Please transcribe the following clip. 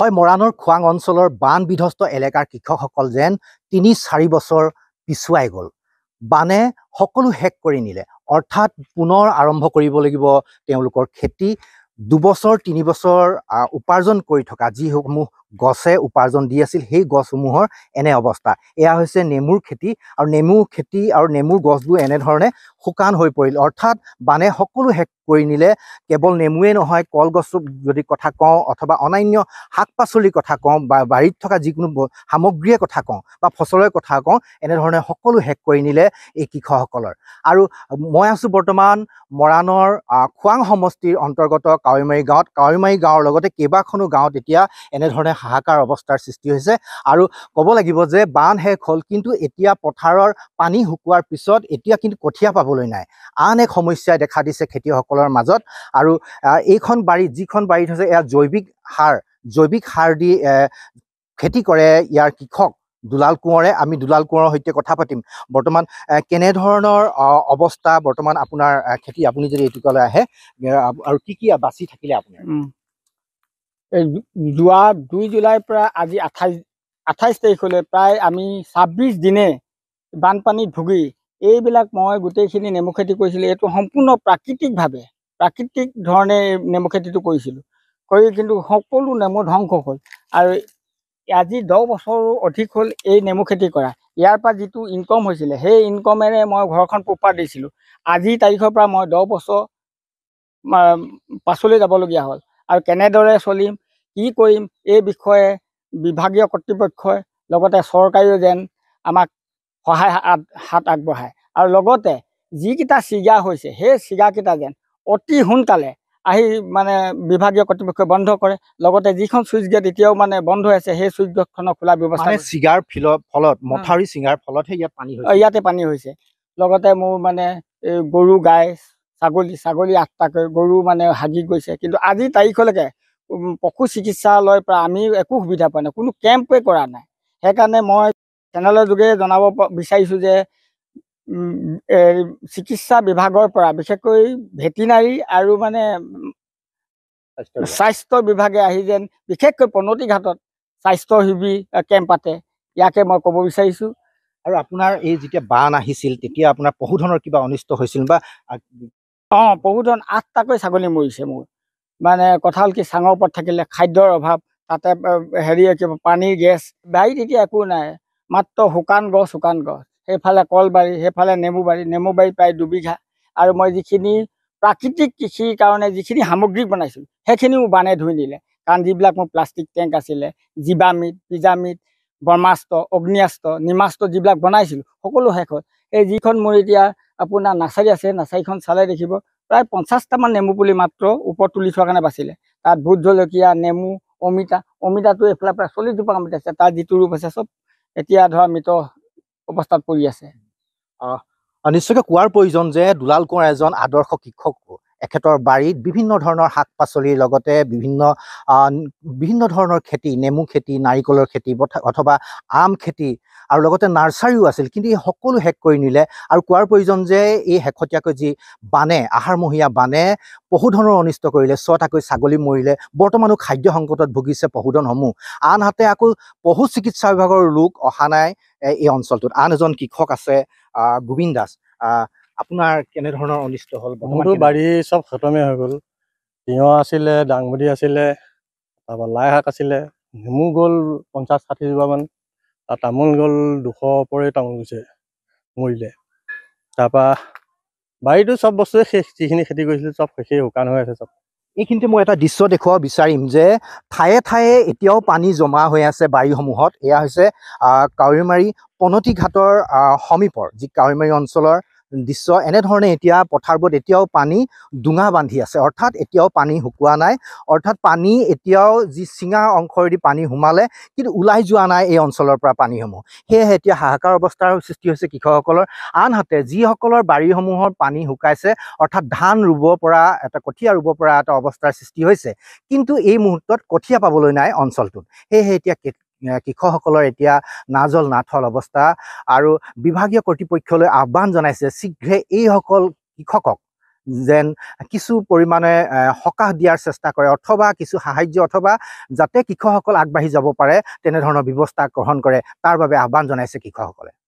হয় মৰাণৰ খোৱাং অঞ্চলৰ বান বিধ্বস্ত এলেকাৰ কৃষকসকল যেন তিনি চাৰি বছৰ পিছুৱাই গ'ল বানে সকলো শেষ কৰি নিলে অৰ্থাৎ পুনৰ আৰম্ভ কৰিব লাগিব তেওঁলোকৰ খেতি দুবছৰ তিনিবছৰ উপাৰ্জন কৰি থকা যিসমূহ গছে উপাৰ্জন দি আছিল সেই গছসমূহৰ এনে অৱস্থা এয়া হৈছে নেমুৰ খেতি আৰু নেমু খেতি আৰু নেমুৰ গছবোৰ এনেধৰণে শুকান হৈ পৰিল অৰ্থাৎ বানে সকলো শেষ কৰি নিলে কেৱল নেমুৱেই নহয় কলগছ যদি কথা কওঁ অথবা অনান্য শাক পাচলিৰ কথা কওঁ বা বাৰীত থকা যিকোনো সামগ্ৰীয়ে কথা কওঁ বা ফচলৰে কথা কওঁ এনেধৰণে সকলো শেষ কৰি নিলে এই কৃষকসকলৰ আৰু মই আছোঁ বৰ্তমান মৰাণৰ খোৱাং সমষ্টিৰ অন্তৰ্গত কাৱৈমাৰী গাঁৱত কাৱৈমাৰী গাঁৱৰ লগতে কেইবাখনো গাঁৱত এতিয়া এনেধৰণে হাহাকাৰ অৱস্থাৰ সৃষ্টি হৈছে আৰু ক'ব লাগিব যে বান শেষ হ'ল কিন্তু এতিয়া পথাৰৰ পানী শুকোৱাৰ পিছত এতিয়া কিন্তু কঠীয়া পাবলৈ নাই আন এক সমস্যাই দেখা দিছে খেতিয়কসকলৰ মাজত আৰু এইখন বাৰীত যিখন বাৰীত হৈছে এয়া জৈৱিক সাৰ জৈৱিক সাৰ দি খেতি কৰে ইয়াৰ কৃষক দুলাল কোঁৱৰে আমি দুলাল কোঁৱৰৰ সৈতে কথা পাতিম বৰ্তমান কেনেধৰণৰ অৱস্থা বৰ্তমান আপোনাৰ খেতি আপুনি যদি এইটো কলে আহে আৰু কি কি বাচি থাকিলে আপোনাৰ যোৱা দুই জুলাইৰ পৰা আজি আঠাইছ আঠাইছ তাৰিখলৈ প্ৰায় আমি ছাব্বিছ দিনে বানপানী ভুগি এইবিলাক মই গোটেইখিনি নেমু খেতি কৰিছিলোঁ এইটো সম্পূৰ্ণ প্ৰাকৃতিকভাৱে প্ৰাকৃতিক ধৰণে নেমু খেতিটো কৰিছিলোঁ কৰি কিন্তু সকলো নেমু ধ্বংস হ'ল আৰু আজি দহ বছৰো অধিক হ'ল এই নেমু খেতি কৰা ইয়াৰ পৰা যিটো ইনকম হৈছিলে সেই ইনকমেৰে মই ঘৰখন পোহপাল দিছিলোঁ আজিৰ তাৰিখৰ পৰা মই দহ বছৰ পাছলৈ যাবলগীয়া হ'ল আৰু কেনেদৰে চলিম কি কৰিম এই বিষয়ে বিভাগীয় কৰ্তৃপক্ষই লগতে চৰকাৰেও যেন আমাক সহায় হাত আগবঢ়ায় আৰু লগতে যিকেইটা চিগা হৈছে সেই চিগাকেইটা যেন অতি সোনকালে আহি মানে বিভাগীয় কৰ্তৃপক্ষই বন্ধ কৰে লগতে যিখন চুইচ গেট এতিয়াও মানে বন্ধ হৈ আছে সেই চুইচ গেটখনৰ খোলা ব্যৱস্থা চিগাৰ ফিলৰ ফলত মথাউৰি চিঙাৰ ফলতহে ইয়াত পানী ইয়াতে পানী হৈছে লগতে মোৰ মানে গৰু গাই ছাগলী ছাগলী আঠটাকৈ গৰু মানে হাগি গৈছে কিন্তু আজি তাৰিখলৈকে পশু চিকিৎসালয়ৰ পৰা আমি একো সুবিধা পোৱা নাই কোনো কেম্পে কৰা নাই সেইকাৰণে মই চেনেলৰ যোগে জনাব বিচাৰিছোঁ যে চিকিৎসা বিভাগৰ পৰা বিশেষকৈ ভেটেনাৰী আৰু মানে স্বাস্থ্য বিভাগে আহি যেন বিশেষকৈ পনতি ঘাটত স্বাস্থ্য শিবিৰ কেম্প পাতে ইয়াকে মই ক'ব বিচাৰিছোঁ আৰু আপোনাৰ এই যেতিয়া বান আহিছিল তেতিয়া আপোনাৰ পশুধনৰ কিবা অনিষ্ট হৈছিল বা অঁ পশুধন আঠটাকৈ ছাগলী মৰিছে মোৰ মানে কথা হ'ল কি চাঙৰ ওপৰত থাকিলে খাদ্যৰ অভাৱ তাতে হেৰি কি পানী গেছ বাৰীত এতিয়া একো নাই মাত্ৰ শুকান গছ শুকান গছ সেইফালে কলবাৰী সেইফালে নেমু বাৰী নেমু বাৰী প্ৰায় দুবিঘা আৰু মই যিখিনি প্ৰাকৃতিক কৃষিৰ কাৰণে যিখিনি সামগ্ৰী বনাইছিলোঁ সেইখিনিও বানে ধুই নিলে কাৰণ যিবিলাক মোৰ প্লাষ্টিক টেংক আছিলে জীৱামৃত পিজামৃত ব্ৰহ্মাস্ত্ৰ অগ্নিয়াস্ত্ৰ নিমাস্ত যিবিলাক বনাইছিলোঁ সকলো শেষ হ'ল এই যিখন মোৰ এতিয়া আপোনাৰ নাৰ্চাৰী আছে নাৰ্চাৰীখন চালে দেখিব প্ৰায় পঞ্চাছটামান নেমু পুলি মাত্ৰ ওপৰত তুলি থোৱাৰ কাৰণে বাচিলে তাত ভূত জলকীয়া নেমু অমিতা অমিতাটো এইফালে পৰা চল্লিছ জোপা অমিতা আছে তাৰ যিটো ৰূপ আছে চব এতিয়া ধৰা মৃত অৱস্থাত পৰি আছে নিশ্চয়কৈ কোৱাৰ প্ৰয়োজন যে দুলাল কোঁৱৰ এজন আদৰ্শ কৃষক এখেতৰ বাৰীত বিভিন্ন ধৰণৰ শাক পাচলিৰ লগতে বিভিন্ন বিভিন্ন ধৰণৰ খেতি নেমু খেতি নাৰিকলৰ খেতি অথবা আম খেতি আৰু লগতে নাৰ্চাৰীও আছিল কিন্তু এই সকলো শেষ কৰি নিলে আৰু কোৱাৰ প্ৰয়োজন যে এই শেহতীয়াকৈ যি বানে আহাৰমহীয়া বানে পশুধনৰ অনিষ্ট কৰিলে ছটাকৈ ছাগলী মৰিলে বৰ্তমানো খাদ্য সংকটত ভুগিছে পশুধনসমূহ আনহাতে আকৌ পশু চিকিৎসা বিভাগৰ লোক অহা নাই এই অঞ্চলটোত আন এজন কৃষক আছে গোবিন দাস আপোনাৰ কেনেধৰণৰ অনিষ্ট হ'ল মোৰ বাৰী চব খতমে হৈ গ'ল তিয়ঁহ আছিলে দাংবডি আছিলে তাৰপৰা লাই শাক আছিলে নেমু গ'ল পঞ্চাছ ষাঠি জোপামান আৰু তামোল গ'ল দুশ ওপৰে তামোল গৈছে মৰিলে তাৰপৰা বাৰীটো চব বস্তুৱে শেষ যিখিনি খেতি কৰিছিলোঁ চব শেষেই শুকান হৈ আছে চব এইখিনিতে মই এটা দৃশ্য দেখুৱাব বিচাৰিম যে ঠায়ে ঠায়ে এতিয়াও পানী জমা হৈ আছে বাৰীসমূহত এয়া হৈছে কাউৰীমাৰী পনতি ঘাটৰ সমীপৰ যি কাউৰীমাৰী অঞ্চলৰ দৃশ্য এনেধৰণে এতিয়া পথাৰবোৰত এতিয়াও পানী ডুঙা বান্ধি আছে অৰ্থাৎ এতিয়াও পানী শুকোৱা নাই অৰ্থাৎ পানী এতিয়াও যি চিঙা অংশৰেদি পানী সোমালে কিন্তু ওলাই যোৱা নাই এই অঞ্চলৰ পৰা পানীসমূহ সেয়েহে এতিয়া হাহাকাৰ অৱস্থাৰ সৃষ্টি হৈছে কৃষকসকলৰ আনহাতে যিসকলৰ বাৰীসমূহৰ পানী শুকাইছে অৰ্থাৎ ধান ৰুব পৰা এটা কঠীয়া ৰুব পৰা এটা অৱস্থাৰ সৃষ্টি হৈছে কিন্তু এই মুহূৰ্তত কঠীয়া পাবলৈ নাই অঞ্চলটোত সেয়েহে এতিয়া কৃষকসকলৰ এতিয়া নাজল নাথল অৱস্থা আৰু বিভাগীয় কৰ্তৃপক্ষলৈ আহ্বান জনাইছে শীঘ্ৰে এইসকল কৃষকক যেন কিছু পৰিমাণে সকাহ দিয়াৰ চেষ্টা কৰে অথবা কিছু সাহাৰ্য অথবা যাতে কৃষকসকল আগবাঢ়ি যাব পাৰে তেনেধৰণৰ ব্যৱস্থা গ্ৰহণ কৰে তাৰ বাবে আহ্বান জনাইছে কৃষকসকলে